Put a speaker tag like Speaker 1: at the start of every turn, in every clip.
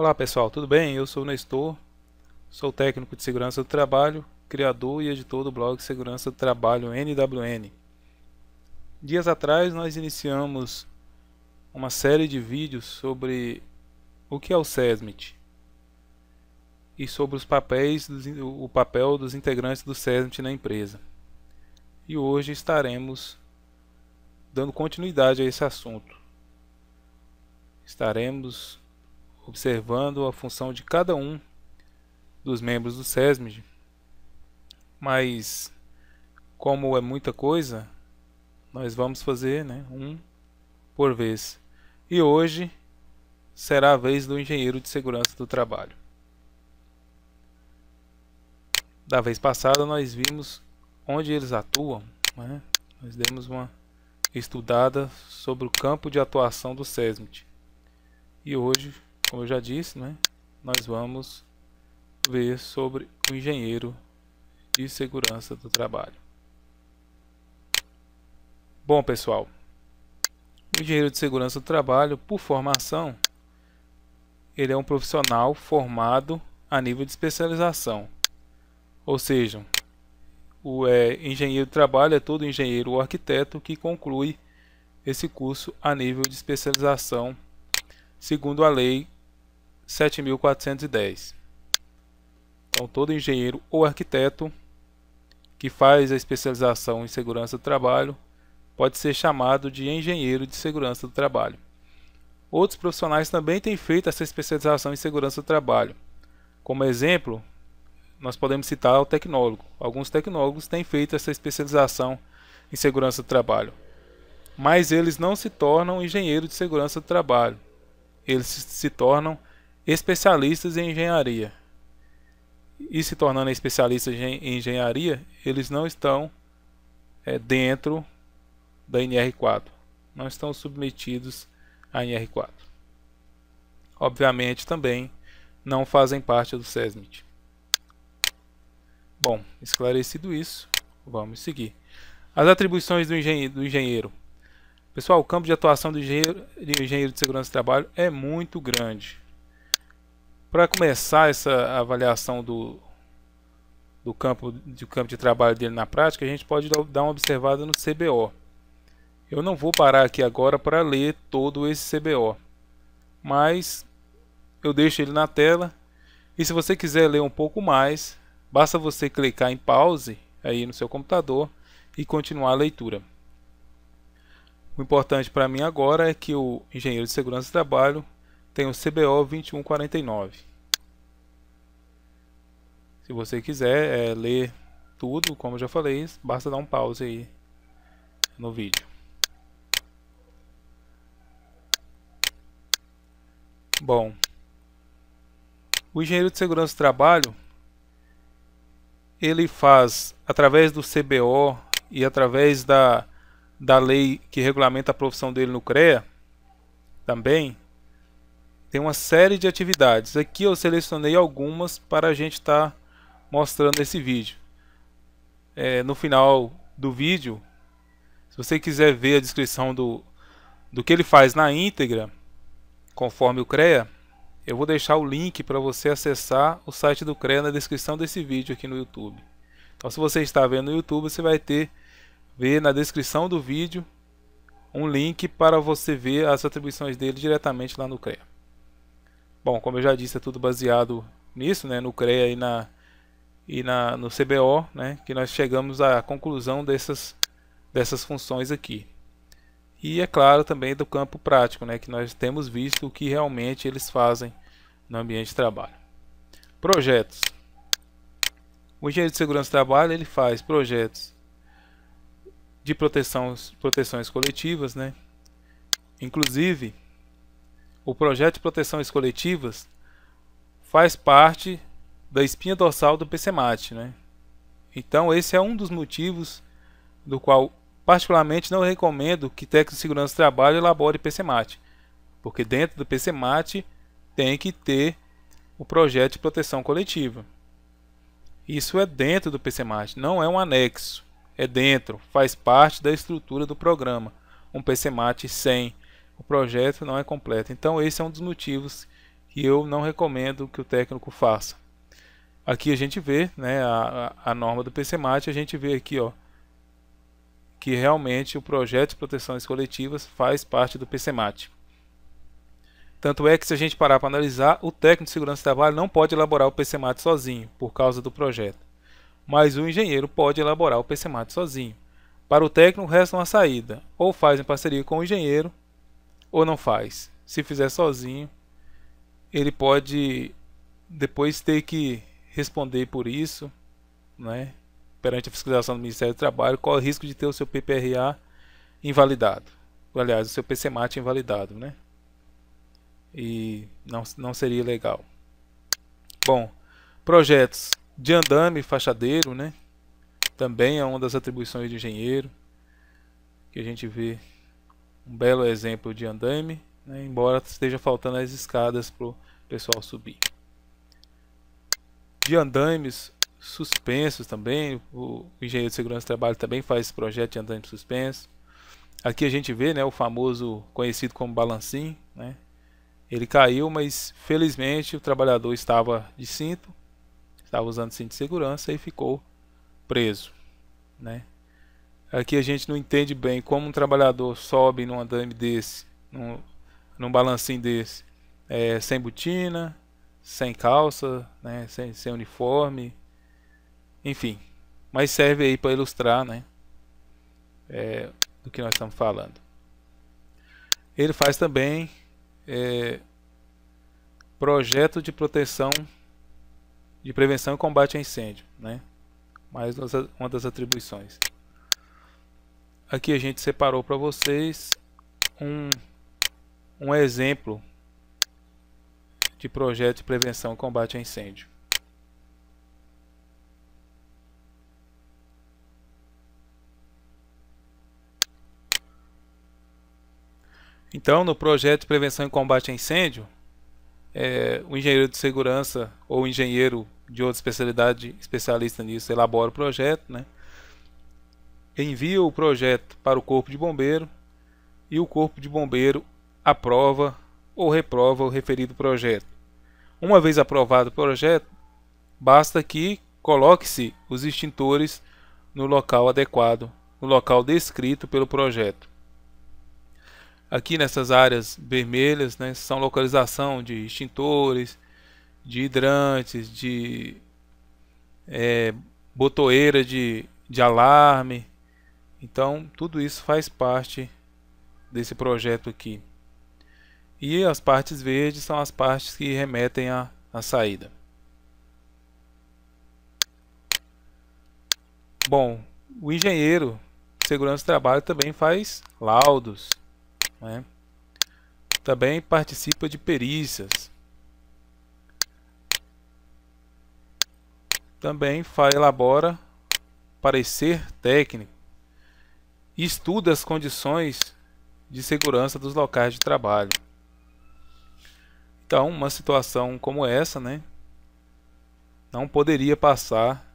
Speaker 1: Olá pessoal, tudo bem? Eu sou o Nestor, sou técnico de segurança do trabalho, criador e editor do blog Segurança do Trabalho NWN. Dias atrás nós iniciamos uma série de vídeos sobre o que é o SESMIT e sobre os papéis, o papel dos integrantes do SESMIT na empresa. E hoje estaremos dando continuidade a esse assunto. Estaremos observando a função de cada um dos membros do SESMID, mas como é muita coisa, nós vamos fazer né, um por vez. E hoje será a vez do engenheiro de segurança do trabalho. Da vez passada nós vimos onde eles atuam, né? nós demos uma estudada sobre o campo de atuação do SESMIT. E hoje como eu já disse, né, nós vamos ver sobre o engenheiro de segurança do trabalho. Bom, pessoal, o engenheiro de segurança do trabalho, por formação, ele é um profissional formado a nível de especialização. Ou seja, o é, engenheiro de trabalho é todo engenheiro ou arquiteto que conclui esse curso a nível de especialização, segundo a lei 7410. Então, todo engenheiro ou arquiteto que faz a especialização em segurança do trabalho pode ser chamado de engenheiro de segurança do trabalho. Outros profissionais também têm feito essa especialização em segurança do trabalho. Como exemplo, nós podemos citar o tecnólogo. Alguns tecnólogos têm feito essa especialização em segurança do trabalho. Mas eles não se tornam engenheiro de segurança do trabalho. Eles se tornam especialistas em engenharia. E se tornando especialistas em engenharia, eles não estão é, dentro da NR4, não estão submetidos à NR4. Obviamente também não fazem parte do SESMIT. Bom, esclarecido isso, vamos seguir. As atribuições do engenheiro. Pessoal, o campo de atuação do engenheiro, de engenheiro de segurança do trabalho é muito grande. Para começar essa avaliação do, do, campo, do campo de trabalho dele na prática, a gente pode dar uma observada no CBO. Eu não vou parar aqui agora para ler todo esse CBO, mas eu deixo ele na tela. E se você quiser ler um pouco mais, basta você clicar em pause aí no seu computador e continuar a leitura. O importante para mim agora é que o engenheiro de segurança do trabalho tem o CBO 2149. Se você quiser é, ler tudo, como eu já falei, basta dar um pause aí no vídeo. Bom, o engenheiro de segurança do trabalho, ele faz, através do CBO e através da, da lei que regulamenta a profissão dele no CREA, também, tem uma série de atividades. Aqui eu selecionei algumas para a gente estar tá mostrando esse vídeo. É, no final do vídeo, se você quiser ver a descrição do, do que ele faz na íntegra, conforme o CREA, eu vou deixar o link para você acessar o site do CREA na descrição desse vídeo aqui no YouTube. Então, se você está vendo no YouTube, você vai ter ver na descrição do vídeo um link para você ver as atribuições dele diretamente lá no CREA. Bom, como eu já disse, é tudo baseado nisso, né, no CREA e, na, e na, no CBO, né, que nós chegamos à conclusão dessas, dessas funções aqui. E é claro também do campo prático, né, que nós temos visto o que realmente eles fazem no ambiente de trabalho. Projetos. O engenheiro de segurança do trabalho ele faz projetos de proteção, proteções coletivas, né? Inclusive, o projeto de proteções coletivas faz parte da espinha dorsal do PCMAT. Né? Então, esse é um dos motivos do qual, particularmente, não recomendo que técnico de segurança do trabalho elabore PCMAT, porque dentro do PCMAT tem que ter o projeto de proteção coletiva. Isso é dentro do PCMAT, não é um anexo. É dentro, faz parte da estrutura do programa. Um PCMAT sem o projeto não é completo. Então esse é um dos motivos que eu não recomendo que o técnico faça. Aqui a gente vê né, a, a, norma do PCMAT, a gente vê aqui ó, que realmente o projeto de proteções coletivas faz parte do PCMAT. Tanto é que se a gente parar para analisar, o técnico de segurança de trabalho não pode elaborar o PCMAT sozinho, por causa do projeto. Mas o engenheiro pode elaborar o PCMAT sozinho. Para o técnico, resta uma saída. Ou faz em parceria com o engenheiro, ou não faz. Se fizer sozinho, ele pode depois ter que responder por isso, né? Perante a fiscalização do Ministério do Trabalho, qual é o risco de ter o seu PPRA invalidado? Aliás, o seu PCMAT invalidado, né? E não, não seria legal. Bom, projetos de andame fachadeiro, né? Também é uma das atribuições de engenheiro que a gente vê um belo exemplo de andaime, né, embora esteja faltando as escadas para o pessoal subir. De andaimes suspensos também, o engenheiro de segurança do trabalho também faz esse projeto de andaime suspenso. Aqui a gente vê né, o famoso conhecido como balancim, né, ele caiu, mas felizmente o trabalhador estava de cinto, estava usando cinto de segurança e ficou preso, né? Aqui a gente não entende bem como um trabalhador sobe num andame desse, num, num balancinho desse, é, sem botina, sem calça, né, sem, sem uniforme, enfim. Mas serve aí para ilustrar né, é, do que nós estamos falando. Ele faz também é, projeto de proteção, de prevenção e combate a incêndio, né? mais uma das atribuições aqui a gente separou para vocês um, um exemplo de projeto de prevenção e combate a incêndio. Então, no projeto de prevenção e combate a incêndio, é, o engenheiro de segurança ou engenheiro de outra especialidade, especialista nisso, elabora o projeto, né? envia o projeto para o Corpo de Bombeiro e o Corpo de Bombeiro aprova ou reprova o referido projeto. Uma vez aprovado o projeto, basta que coloque-se os extintores no local adequado, no local descrito pelo projeto. Aqui nessas áreas vermelhas né, são localização de extintores, de hidrantes, de é, botoeira de, de alarme, então, tudo isso faz parte desse projeto aqui. E as partes verdes são as partes que remetem à, à saída. Bom, o engenheiro de segurança do trabalho também faz laudos, né? também participa de perícias, também faz, elabora parecer técnico e estuda as condições de segurança dos locais de trabalho. Então, uma situação como essa, né, não poderia passar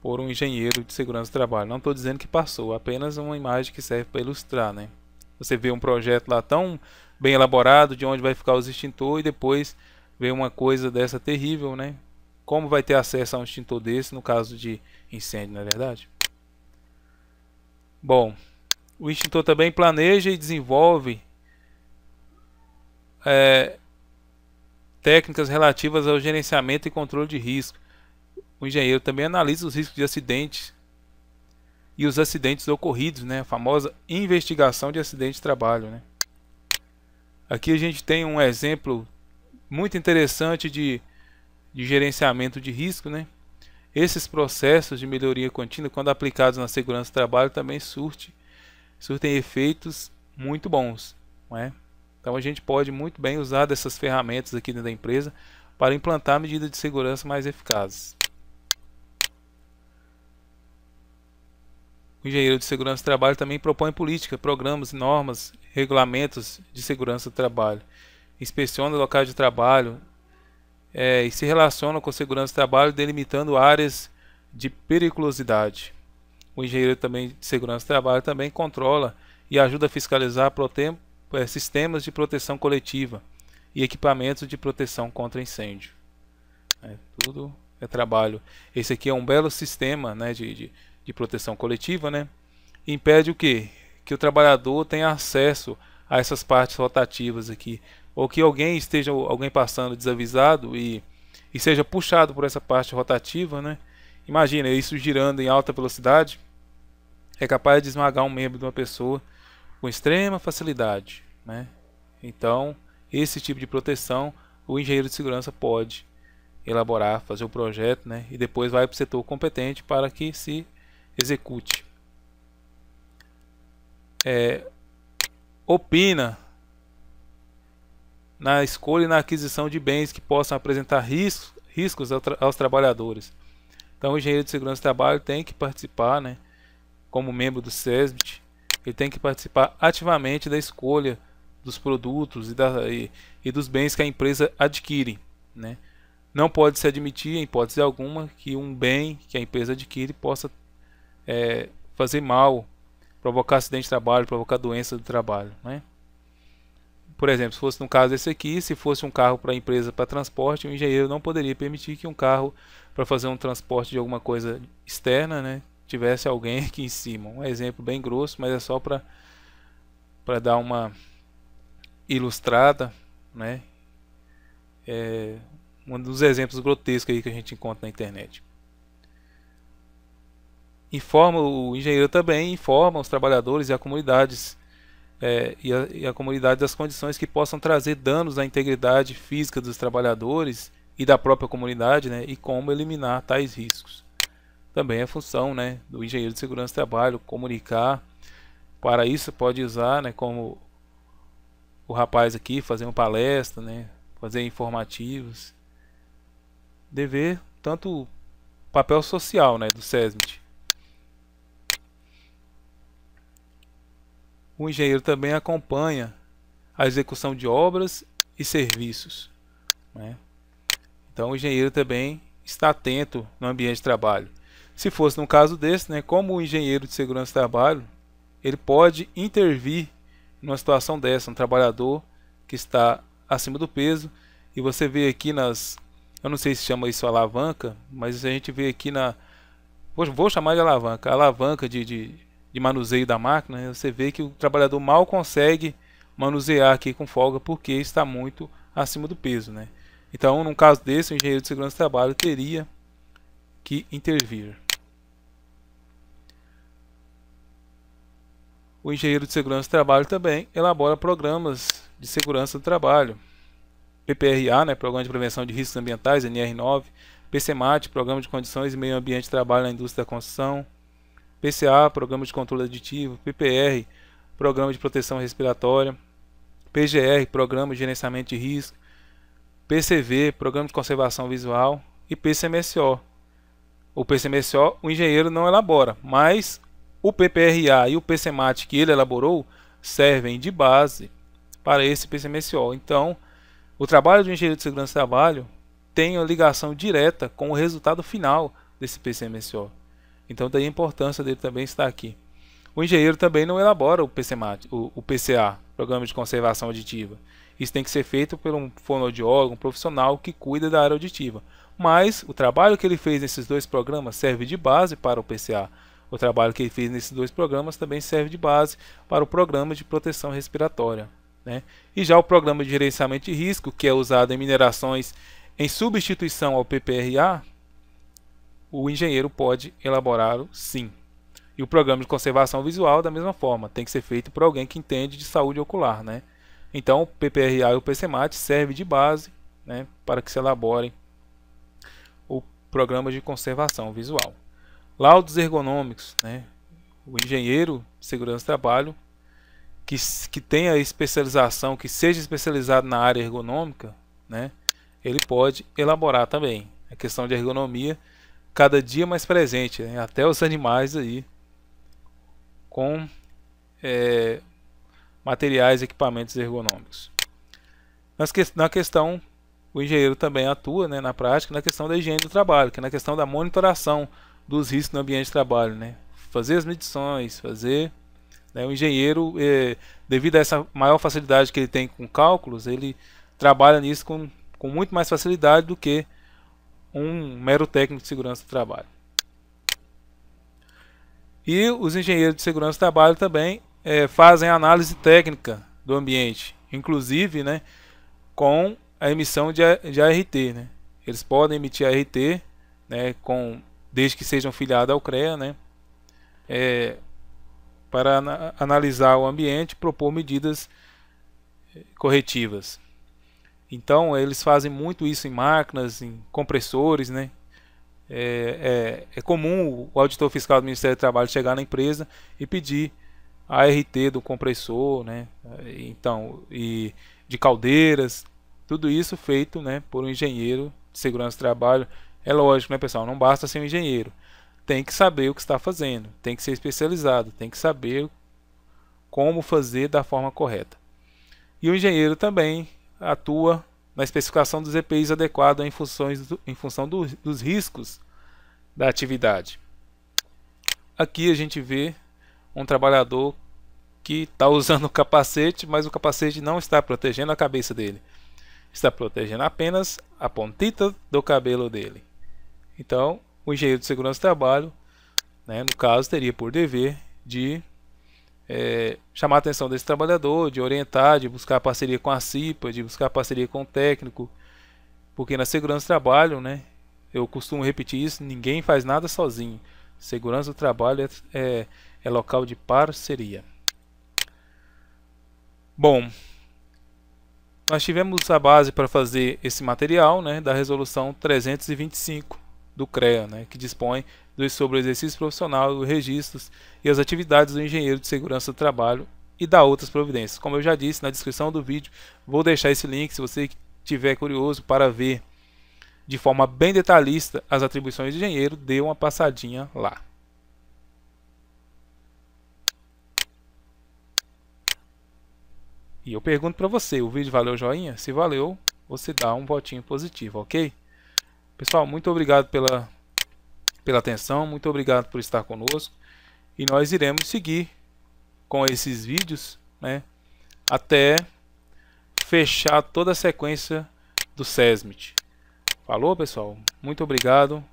Speaker 1: por um engenheiro de segurança do trabalho. Não estou dizendo que passou, apenas uma imagem que serve para ilustrar, né? Você vê um projeto lá tão bem elaborado de onde vai ficar os extintores e depois vê uma coisa dessa terrível, né? Como vai ter acesso a um extintor desse no caso de incêndio, na é verdade? Bom, o instituto também planeja e desenvolve é, técnicas relativas ao gerenciamento e controle de risco. O engenheiro também analisa os riscos de acidentes e os acidentes ocorridos, né? a famosa investigação de acidente de trabalho. Né? Aqui a gente tem um exemplo muito interessante de, de gerenciamento de risco. Né? Esses processos de melhoria contínua, quando aplicados na segurança do trabalho, também surte, surtem efeitos muito bons. É? Então a gente pode muito bem usar dessas ferramentas aqui dentro da empresa para implantar medidas de segurança mais eficazes. O engenheiro de segurança do trabalho também propõe políticas, programas, normas, regulamentos de segurança do trabalho. Inspeciona locais de trabalho, é, e se relacionam com segurança do trabalho, delimitando áreas de periculosidade. O engenheiro também de segurança do trabalho também controla e ajuda a fiscalizar é, sistemas de proteção coletiva e equipamentos de proteção contra incêndio. É, tudo é trabalho. Esse aqui é um belo sistema né, de, de, de proteção coletiva. Né? Impede o que? Que o trabalhador tenha acesso a essas partes rotativas aqui ou que alguém esteja alguém passando desavisado e, e seja puxado por essa parte rotativa, né? Imagina isso girando em alta velocidade, é capaz de esmagar um membro de uma pessoa com extrema facilidade, né? Então, esse tipo de proteção o engenheiro de segurança pode elaborar, fazer o projeto, né? E depois vai para o setor competente para que se execute. É, opina na escolha e na aquisição de bens que possam apresentar riscos, aos trabalhadores. Então, o engenheiro de segurança do trabalho tem que participar, né, como membro do SESBIT, ele tem que participar ativamente da escolha dos produtos e, da, e, e dos bens que a empresa adquire. Né? Não pode se admitir, em hipótese alguma, que um bem que a empresa adquire possa é, fazer mal, provocar acidente de trabalho, provocar doença do trabalho. Né? Por exemplo, se fosse no caso desse aqui, se fosse um carro para empresa para transporte, o engenheiro não poderia permitir que um carro para fazer um transporte de alguma coisa externa, né, tivesse alguém aqui em cima. Um exemplo bem grosso, mas é só para para dar uma ilustrada, né? É um dos exemplos grotescos aí que a gente encontra na internet. Informa o engenheiro também informa os trabalhadores e as comunidades é, e, a, e a comunidade das condições que possam trazer danos à integridade física dos trabalhadores e da própria comunidade, né, e como eliminar tais riscos. Também é função né, do engenheiro de segurança do trabalho comunicar. Para isso pode usar, né, como o rapaz aqui, fazer uma palestra, né, fazer informativos. Dever tanto papel social né, do SESMIT, O engenheiro também acompanha a execução de obras e serviços. Né? Então, o engenheiro também está atento no ambiente de trabalho. Se fosse no caso desse, né, como o engenheiro de segurança do trabalho, ele pode intervir numa situação dessa, um trabalhador que está acima do peso. E você vê aqui nas. Eu não sei se chama isso alavanca, mas a gente vê aqui na. Vou chamar de alavanca. Alavanca de, de de manuseio da máquina, né, você vê que o trabalhador mal consegue manusear aqui com folga porque está muito acima do peso. Né? Então, num caso desse, o engenheiro de segurança do trabalho teria que intervir. O engenheiro de segurança do trabalho também elabora programas de segurança do trabalho. PPRA, né, Programa de Prevenção de Riscos Ambientais, NR9, PCMAT, Programa de Condições e Meio Ambiente de Trabalho na Indústria da Construção, PCA, Programa de Controle Aditivo, PPR, Programa de Proteção Respiratória, PGR, Programa de Gerenciamento de Risco, PCV, Programa de Conservação Visual e PCMSO. O PCMSO o engenheiro não elabora, mas o PPRA e o PCMAT que ele elaborou servem de base para esse PCMSO. Então, o trabalho do engenheiro de segurança do trabalho tem a ligação direta com o resultado final desse PCMSO. Então daí a importância dele também estar aqui. O engenheiro também não elabora o, o PCA, Programa de Conservação Auditiva. Isso tem que ser feito por um fonoaudiólogo, um profissional que cuida da área auditiva. Mas o trabalho que ele fez nesses dois programas serve de base para o PCA. O trabalho que ele fez nesses dois programas também serve de base para o Programa de Proteção Respiratória. Né? E já o Programa de Gerenciamento de Risco, que é usado em minerações em substituição ao PPRA, o engenheiro pode elaborá-lo sim. E o programa de conservação visual, da mesma forma, tem que ser feito por alguém que entende de saúde ocular. Né? Então, o PPRA e o PCMAT servem de base né, para que se elabore o programa de conservação visual. Laudos ergonômicos. Né? O engenheiro de segurança do trabalho que, que tenha especialização, que seja especializado na área ergonômica, né, ele pode elaborar também. A questão de ergonomia cada dia mais presente, né? até os animais aí, com é, materiais e equipamentos ergonômicos. Que, na questão, o engenheiro também atua né, na prática na questão da higiene do trabalho, que é na questão da monitoração dos riscos no ambiente de trabalho. Né? Fazer as medições, fazer. Né, o engenheiro, é, devido a essa maior facilidade que ele tem com cálculos, ele trabalha nisso com, com muito mais facilidade do que um mero técnico de segurança do trabalho. E os engenheiros de segurança do trabalho também é, fazem análise técnica do ambiente, inclusive né, com a emissão de, de ART. Né? Eles podem emitir ART né, com, desde que sejam filiados ao CREA né, é, para analisar o ambiente e propor medidas é, corretivas. Então eles fazem muito isso em máquinas, em compressores, né? É, é, é, comum o auditor fiscal do Ministério do Trabalho chegar na empresa e pedir a RT do compressor, né? Então, e de caldeiras, tudo isso feito, né, por um engenheiro de segurança do trabalho. É lógico, né, pessoal? Não basta ser um engenheiro. Tem que saber o que está fazendo, tem que ser especializado, tem que saber como fazer da forma correta. E o engenheiro também atua na especificação dos EPIs adequados em, funções do, em função do, dos riscos da atividade. Aqui a gente vê um trabalhador que está usando o capacete, mas o capacete não está protegendo a cabeça dele. Está protegendo apenas a pontita do cabelo dele. Então, o engenheiro de segurança do trabalho, né, no caso, teria por dever de é, chamar a atenção desse trabalhador, de orientar, de buscar parceria com a CIPA, de buscar parceria com o técnico, porque na segurança do trabalho, né, eu costumo repetir isso, ninguém faz nada sozinho. Segurança do trabalho é, é, é local de parceria. Bom, nós tivemos a base para fazer esse material né, da resolução 325 do CREA, né, que dispõe sobre o exercício profissional, os registros e as atividades do engenheiro de segurança do trabalho e da outras providências. Como eu já disse na descrição do vídeo, vou deixar esse link se você tiver curioso para ver de forma bem detalhista as atribuições do engenheiro, dê uma passadinha lá. E eu pergunto para você, o vídeo valeu joinha? Se valeu, você dá um votinho positivo, ok? Pessoal, muito obrigado pela pela atenção, muito obrigado por estar conosco e nós iremos seguir com esses vídeos né, até fechar toda a sequência do SESMIT. Falou pessoal, muito obrigado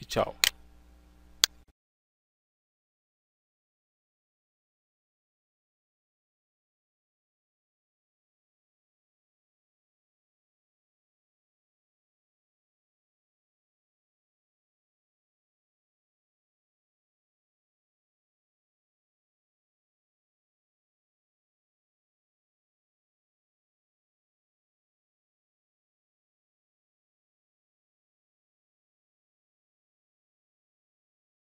Speaker 1: e tchau.